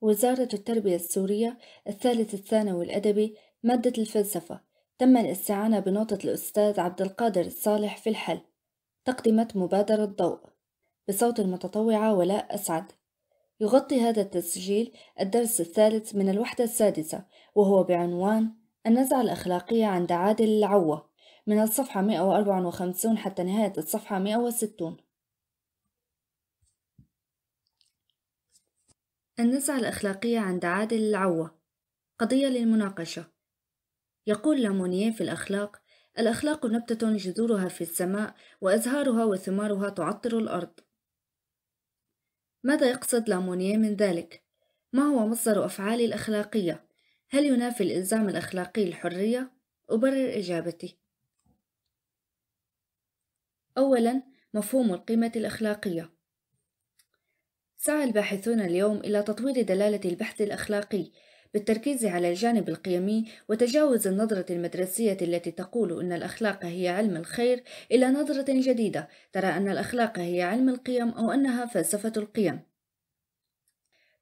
وزارة التربية السورية الثالث الثانوي الأدبي مادة الفلسفة تم الاستعانة بنقطة الأستاذ عبد القادر الصالح في الحل تقدمت مبادرة ضوء بصوت المتطوعة ولاء أسعد يغطي هذا التسجيل الدرس الثالث من الوحدة السادسة وهو بعنوان النزعة الأخلاقية عند عادل العوة من الصفحة 154 حتى نهاية الصفحة 160 النزعة الأخلاقية عند عادل العوة قضية للمناقشة يقول لامونيه في الأخلاق الأخلاق نبتة جذورها في السماء وأزهارها وثمارها تعطر الأرض ماذا يقصد لامونيه من ذلك؟ ما هو مصدر أفعالي الأخلاقية؟ هل ينافي الإلزام الأخلاقي الحرية؟ أبرر إجابتي أولا مفهوم القيمة الأخلاقية سعى الباحثون اليوم إلى تطوير دلالة البحث الأخلاقي بالتركيز على الجانب القيمي وتجاوز النظرة المدرسية التي تقول أن الأخلاق هي علم الخير إلى نظرة جديدة ترى أن الأخلاق هي علم القيم أو أنها فلسفة القيم.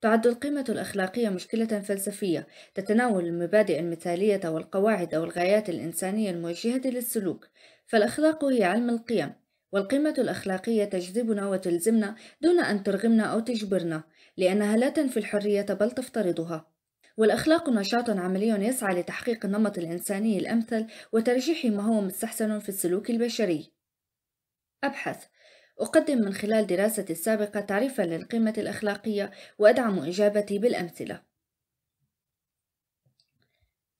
تعد القيمة الأخلاقية مشكلة فلسفية تتناول المبادئ المثالية والقواعد أو الغايات الإنسانية الموجهة للسلوك، فالأخلاق هي علم القيم، والقيمة الأخلاقية تجذبنا وتلزمنا دون أن ترغمنا أو تجبرنا لأنها لا تنفي الحرية بل تفترضها والأخلاق نشاط عملي يسعى لتحقيق النمط الإنساني الأمثل وترجيح ما هو مستحسن في السلوك البشري أبحث أقدم من خلال دراستي السابقة تعريفا للقيمة الأخلاقية وأدعم إجابتي بالأمثلة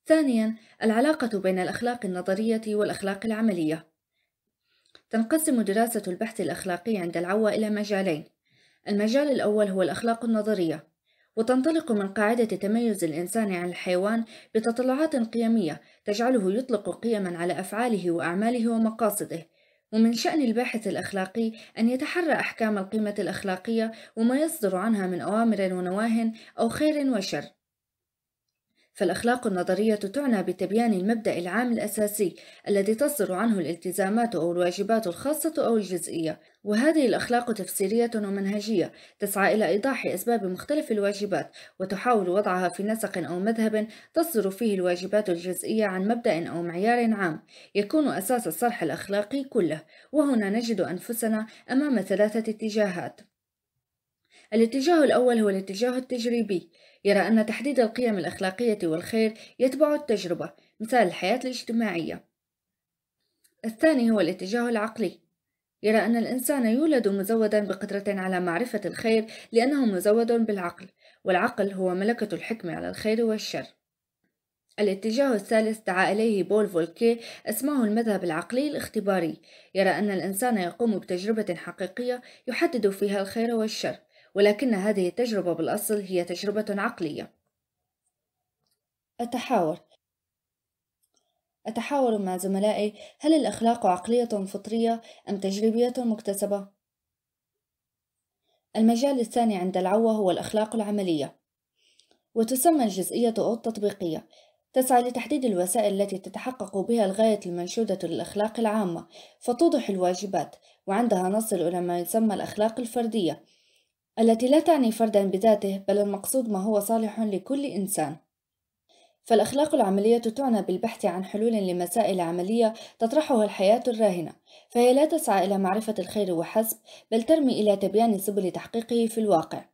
ثانيا العلاقة بين الأخلاق النظرية والأخلاق العملية تنقسم دراسة البحث الأخلاقي عند العوا إلى مجالين المجال الأول هو الأخلاق النظرية وتنطلق من قاعدة تميز الإنسان عن الحيوان بتطلعات قيمية تجعله يطلق قيما على أفعاله وأعماله ومقاصده ومن شأن الباحث الأخلاقي أن يتحرى أحكام القيمة الأخلاقية وما يصدر عنها من أوامر ونواه أو خير وشر فالأخلاق النظرية تعنى بتبيان المبدأ العام الأساسي الذي تصدر عنه الالتزامات أو الواجبات الخاصة أو الجزئية، وهذه الأخلاق تفسيرية ومنهجية تسعى إلى إيضاح أسباب مختلف الواجبات وتحاول وضعها في نسق أو مذهب تصدر فيه الواجبات الجزئية عن مبدأ أو معيار عام يكون أساس الصرح الأخلاقي كله وهنا نجد أنفسنا أمام ثلاثة اتجاهات الاتجاه الأول هو الاتجاه التجريبي يرى أن تحديد القيم الأخلاقية والخير يتبع التجربة مثال الحياة الاجتماعية الثاني هو الاتجاه العقلي يرى أن الإنسان يولد مزودا بقدرة على معرفة الخير لأنه مزود بالعقل والعقل هو ملكة الحكم على الخير والشر الاتجاه الثالث دعا إليه بول فولكي اسمه المذهب العقلي الاختباري يرى أن الإنسان يقوم بتجربة حقيقية يحدد فيها الخير والشر ولكن هذه التجربة بالأصل هي تجربة عقلية التحاور أتحاور مع زملائي هل الأخلاق عقلية فطرية أم تجريبية مكتسبة؟ المجال الثاني عند العوة هو الأخلاق العملية وتسمى الجزئية أو التطبيقية تسعى لتحديد الوسائل التي تتحقق بها الغاية المنشودة للأخلاق العامة فتوضح الواجبات وعندها نصل إلى ما يسمى الأخلاق الفردية التي لا تعني فردا بذاته بل المقصود ما هو صالح لكل إنسان فالأخلاق العملية تعنى بالبحث عن حلول لمسائل عملية تطرحها الحياة الراهنة، فهي لا تسعى إلى معرفة الخير وحسب، بل ترمي إلى تبيان سبل تحقيقه في الواقع.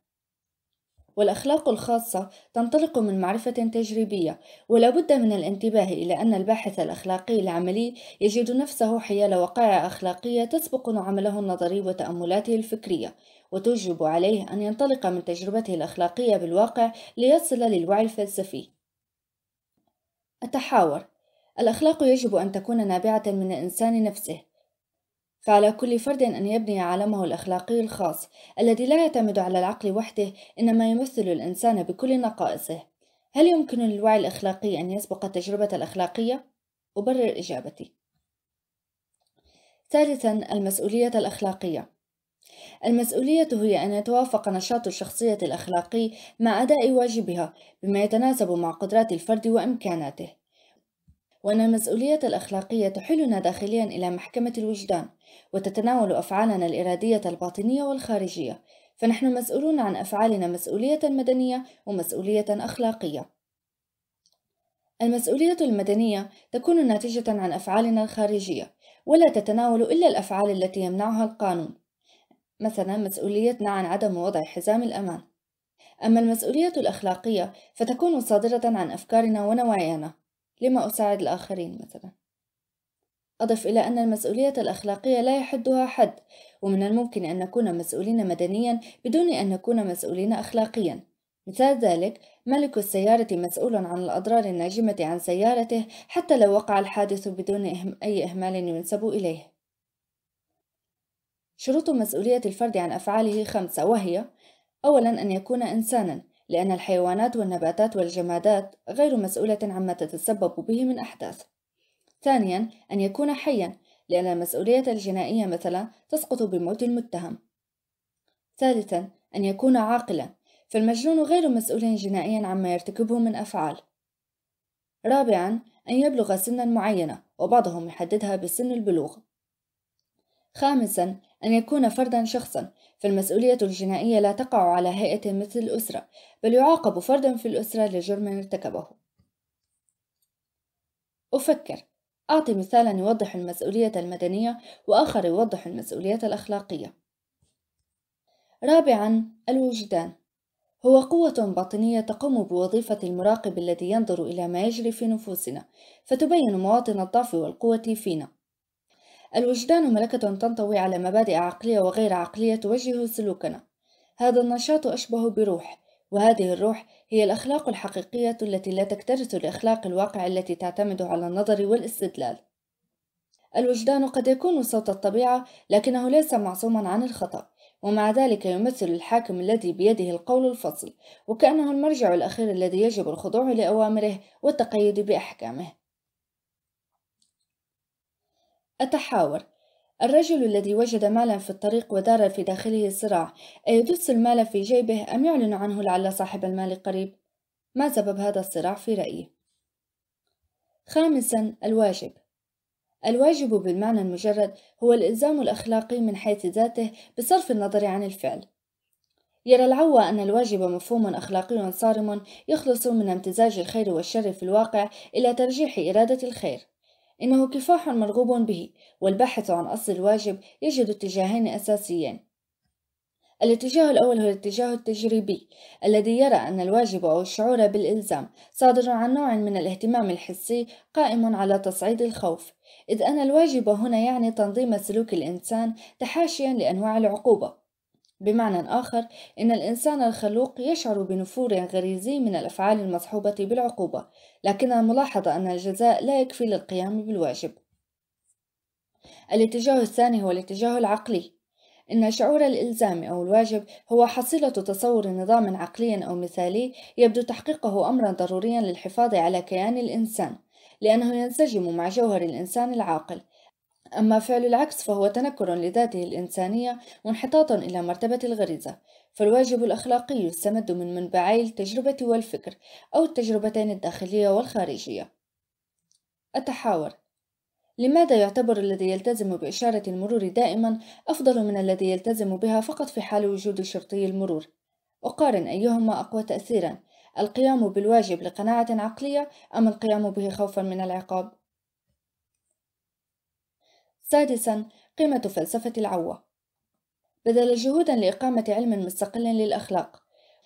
والأخلاق الخاصة تنطلق من معرفة تجريبية ولا بد من الانتباه إلى أن الباحث الأخلاقي العملي يجد نفسه حيال وقائع أخلاقية تسبق عمله النظري وتأملاته الفكرية وتجب عليه أن ينطلق من تجربته الأخلاقية بالواقع ليصل للوعي الفلسفي التحاور الأخلاق يجب أن تكون نابعة من الإنسان نفسه فعلى كل فرد أن يبني عالمه الأخلاقي الخاص الذي لا يعتمد على العقل وحده إنما يمثل الإنسان بكل نقائصه هل يمكن للوعي الأخلاقي أن يسبق التجربة الأخلاقية؟ أبرر إجابتي ثالثا المسؤولية الأخلاقية المسؤولية هي أن يتوافق نشاط الشخصية الأخلاقي مع أداء واجبها بما يتناسب مع قدرات الفرد وإمكاناته وأن المسؤولية الأخلاقية تحلنا داخليا إلى محكمة الوجدان وتتناول أفعالنا الإرادية الباطنية والخارجية فنحن مسؤولون عن أفعالنا مسؤولية مدنية ومسؤولية أخلاقية المسؤولية المدنية تكون ناتجة عن أفعالنا الخارجية ولا تتناول إلا الأفعال التي يمنعها القانون مثلا مسؤوليتنا عن عدم وضع حزام الأمان أما المسؤولية الأخلاقية فتكون صادرة عن أفكارنا ونوايانا لما أساعد الآخرين مثلا أضف إلى أن المسؤولية الأخلاقية لا يحدها حد ومن الممكن أن نكون مسؤولين مدنيا بدون أن نكون مسؤولين أخلاقيا مثال ذلك ملك السيارة مسؤول عن الأضرار الناجمة عن سيارته حتى لو وقع الحادث بدون أي إهمال ينسب إليه شروط مسؤولية الفرد عن أفعاله خمسة وهي أولا أن يكون إنسانا لأن الحيوانات والنباتات والجمادات غير مسؤولة عما تتسبب به من أحداث. ثانياً، أن يكون حياً، لأن المسؤولية الجنائية مثلاً تسقط بموت المتهم. ثالثاً، أن يكون عاقلاً، فالمجنون غير مسؤول جنائياً عما يرتكبه من أفعال. رابعاً، أن يبلغ سناً معينة، وبعضهم يحددها بسن البلوغ، خامسا أن يكون فردا شخصا فالمسؤولية الجنائية لا تقع على هيئة مثل الأسرة بل يعاقب فرد في الأسرة لجرم ارتكبه أفكر أعطي مثالا يوضح المسؤولية المدنية وآخر يوضح المسؤولية الأخلاقية رابعا الوجدان هو قوة باطنية تقوم بوظيفة المراقب الذي ينظر إلى ما يجري في نفوسنا فتبين مواطن الضعف والقوة فينا الوجدان ملكة تنطوي على مبادئ عقلية وغير عقلية توجه سلوكنا هذا النشاط أشبه بروح وهذه الروح هي الأخلاق الحقيقية التي لا تكترث لأخلاق الواقع التي تعتمد على النظر والاستدلال الوجدان قد يكون صوت الطبيعة لكنه ليس معصوما عن الخطأ ومع ذلك يمثل الحاكم الذي بيده القول الفصل وكأنه المرجع الأخير الذي يجب الخضوع لأوامره والتقيد بأحكامه أتحاور الرجل الذي وجد مالا في الطريق ودار في داخله صراع أيدس المال في جيبه أم يعلن عنه لعل صاحب المال قريب؟ ما سبب هذا الصراع في رأيه؟ خامسا الواجب الواجب بالمعنى المجرد هو الإلزام الأخلاقي من حيث ذاته بصرف النظر عن الفعل يرى العوى أن الواجب مفهوم أخلاقي صارم يخلص من امتزاج الخير والشر في الواقع إلى ترجيح إرادة الخير إنه كفاح مرغوب به والباحث عن أصل الواجب يجد اتجاهين أساسيين الاتجاه الأول هو الاتجاه التجريبي الذي يرى أن الواجب أو الشعور بالإلزام صادر عن نوع من الاهتمام الحسي قائم على تصعيد الخوف إذ أن الواجب هنا يعني تنظيم سلوك الإنسان تحاشيا لأنواع العقوبة بمعنى آخر إن الإنسان الخلوق يشعر بنفور غريزي من الأفعال المصحوبة بالعقوبة لكن الملاحظة أن الجزاء لا يكفي للقيام بالواجب الاتجاه الثاني هو الاتجاه العقلي إن شعور الإلزام أو الواجب هو حصيلة تصور نظام عقلي أو مثالي يبدو تحقيقه أمرا ضروريا للحفاظ على كيان الإنسان لأنه ينسجم مع جوهر الإنسان العاقل أما فعل العكس فهو تنكر لذاته الإنسانية وانحطاط إلى مرتبة الغريزة فالواجب الأخلاقي يستمد من منبعي التجربة والفكر أو التجربتين الداخلية والخارجية التحاور لماذا يعتبر الذي يلتزم بإشارة المرور دائما أفضل من الذي يلتزم بها فقط في حال وجود شرطي المرور؟ أقارن أيهما أقوى تأثيرا القيام بالواجب لقناعة عقلية أم القيام به خوفا من العقاب؟ سادسا قيمة فلسفة العوة بذل جهودا لإقامة علم مستقل للأخلاق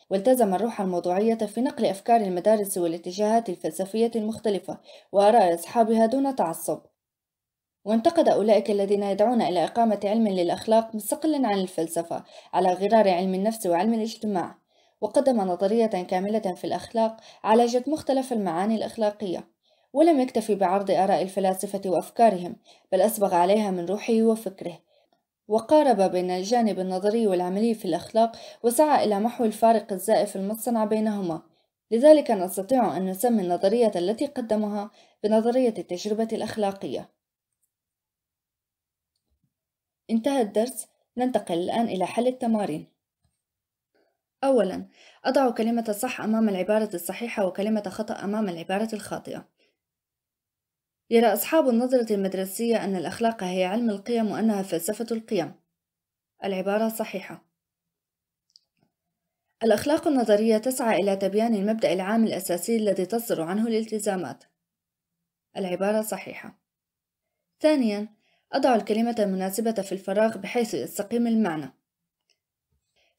والتزم الروح الموضوعية في نقل أفكار المدارس والاتجاهات الفلسفية المختلفة وآراء أصحابها دون تعصب وانتقد أولئك الذين يدعون إلى إقامة علم للأخلاق مستقل عن الفلسفة على غرار علم النفس وعلم الاجتماع وقدم نظرية كاملة في الأخلاق عالجت مختلف المعاني الأخلاقية ولم يكتفي بعرض آراء الفلاسفة وأفكارهم بل أسبغ عليها من روحه وفكره وقارب بين الجانب النظري والعملي في الأخلاق وسعى إلى محو الفارق الزائف المصطنع بينهما لذلك نستطيع أن نسمي النظرية التي قدمها بنظرية التجربة الأخلاقية انتهى الدرس ننتقل الآن إلى حل التمارين أولا أضع كلمة صح أمام العبارة الصحيحة وكلمة خطأ أمام العبارة الخاطئة يرى أصحاب النظرة المدرسية أن الأخلاق هي علم القيم وأنها فلسفة القيم العبارة صحيحة الأخلاق النظرية تسعى إلى تبيان المبدأ العام الأساسي الذي تصدر عنه الالتزامات العبارة صحيحة ثانيا أضع الكلمة المناسبة في الفراغ بحيث يستقيم المعنى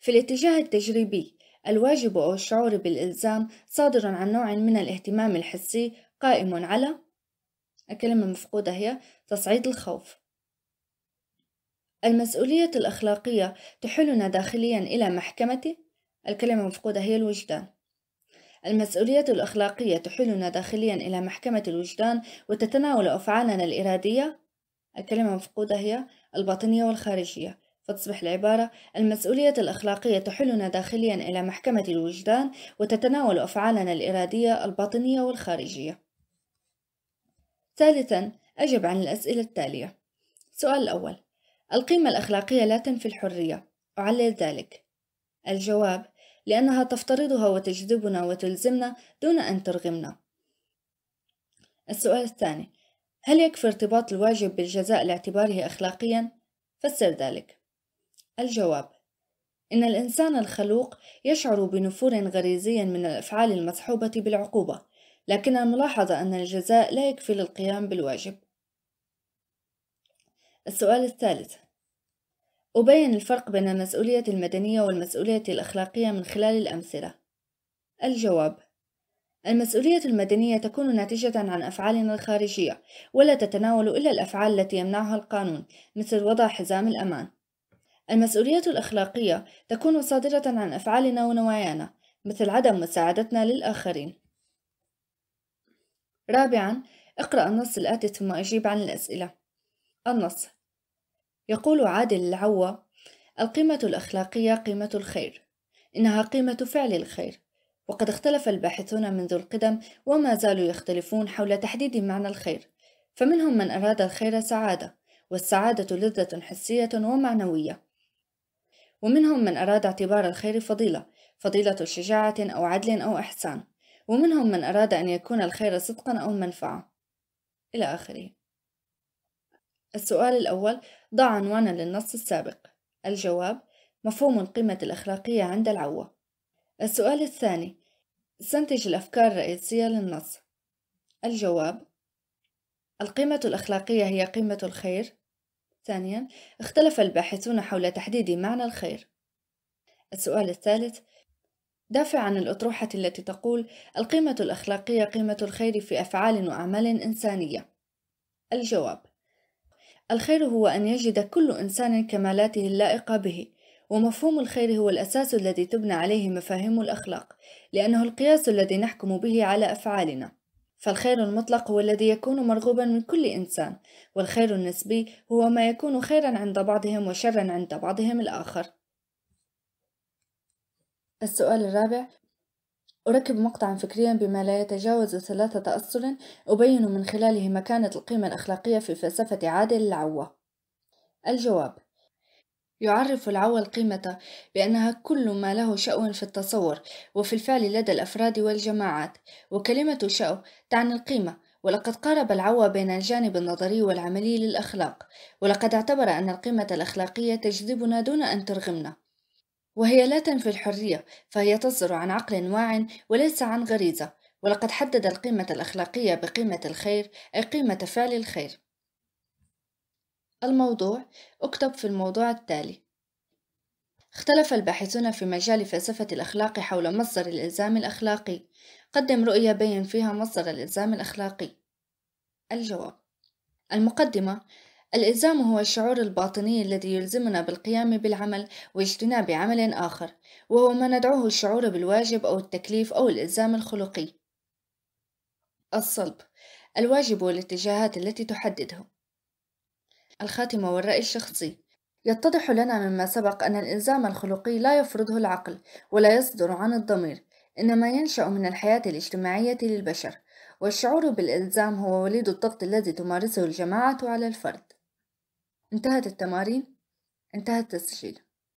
في الاتجاه التجريبي الواجب أو الشعور بالإلزام صادر عن نوع من الاهتمام الحسي قائم على الكلمة المفقودة هي تصعيد الخوف المسؤولية الأخلاقية تحلنا داخليا إلى محكمة الكلمة المفقودة هي الوجدان المسؤولية الأخلاقية تحلنا داخليا إلى محكمة الوجدان وتتناول أفعالنا الإرادية الكلمة المفقودة هي الباطنية والخارجية فتصبح العبارة المسؤولية الأخلاقية تحلنا داخليا إلى محكمة الوجدان وتتناول أفعالنا الإرادية الباطنية والخارجية ثالثا أجب عن الأسئلة التالية السؤال الأول القيمة الأخلاقية لا تنفي الحرية أعلل ذلك الجواب لأنها تفترضها وتجذبنا وتلزمنا دون أن ترغمنا السؤال الثاني هل يكفي ارتباط الواجب بالجزاء لاعتباره أخلاقيا؟ فسر ذلك الجواب إن الإنسان الخلوق يشعر بنفور غريزي من الأفعال المصحوبة بالعقوبة لكن الملاحظة أن الجزاء لا يكفي للقيام بالواجب السؤال الثالث أبين الفرق بين المسؤولية المدنية والمسؤولية الأخلاقية من خلال الأمثلة الجواب المسؤولية المدنية تكون ناتجة عن أفعالنا الخارجية ولا تتناول إلا الأفعال التي يمنعها القانون مثل وضع حزام الأمان المسؤولية الأخلاقية تكون صادرة عن أفعالنا ونوايانا مثل عدم مساعدتنا للآخرين رابعا اقرأ النص الآتي ثم أجيب عن الأسئلة النص يقول عادل العوة القيمة الأخلاقية قيمة الخير إنها قيمة فعل الخير وقد اختلف الباحثون منذ القدم وما زالوا يختلفون حول تحديد معنى الخير فمنهم من أراد الخير سعادة والسعادة لذة حسية ومعنوية ومنهم من أراد اعتبار الخير فضيلة فضيلة شجاعة أو عدل أو إحسان ومنهم من أراد أن يكون الخير صدقا أو منفعة إلى آخره السؤال الأول ضع عنوانا للنص السابق الجواب مفهوم القيمة الأخلاقية عند العوة السؤال الثاني استنتج الأفكار الرئيسية للنص الجواب القيمة الأخلاقية هي قيمة الخير ثانيا اختلف الباحثون حول تحديد معنى الخير السؤال الثالث دافع عن الأطروحة التي تقول القيمة الأخلاقية قيمة الخير في أفعال وأعمال إنسانية الجواب الخير هو أن يجد كل إنسان كمالاته اللائقة به ومفهوم الخير هو الأساس الذي تبنى عليه مفاهيم الأخلاق لأنه القياس الذي نحكم به على أفعالنا فالخير المطلق هو الذي يكون مرغوبا من كل إنسان والخير النسبي هو ما يكون خيرا عند بعضهم وشرا عند بعضهم الآخر السؤال الرابع أركب مقطعا فكريا بما لا يتجاوز ثلاثة أسطر أبين من خلاله مكانة القيمة الأخلاقية في فلسفة عادل العوة الجواب يعرف العوى القيمة بأنها كل ما له شأو في التصور وفي الفعل لدى الأفراد والجماعات وكلمة شأو تعني القيمة ولقد قارب العوى بين الجانب النظري والعملي للأخلاق ولقد اعتبر أن القيمة الأخلاقية تجذبنا دون أن ترغمنا وهي لا تنفي الحرية فهي تصدر عن عقل واع وليس عن غريزة ولقد حدد القيمة الأخلاقية بقيمة الخير أي قيمة فعل الخير الموضوع اكتب في الموضوع التالي اختلف الباحثون في مجال فلسفة الأخلاق حول مصدر الإلزام الأخلاقي قدم رؤية بين فيها مصدر الإلزام الأخلاقي الجواب المقدمة الإلزام هو الشعور الباطني الذي يلزمنا بالقيام بالعمل واجتناب عمل آخر وهو ما ندعوه الشعور بالواجب أو التكليف أو الإلزام الخلقي الصلب الواجب والاتجاهات التي تحدده الخاتمة والرأي الشخصي يتضح لنا مما سبق أن الإلزام الخلقي لا يفرضه العقل ولا يصدر عن الضمير إنما ينشأ من الحياة الاجتماعية للبشر والشعور بالإلزام هو وليد الضغط الذي تمارسه الجماعة على الفرد انتهت التمارين انتهى التسجيل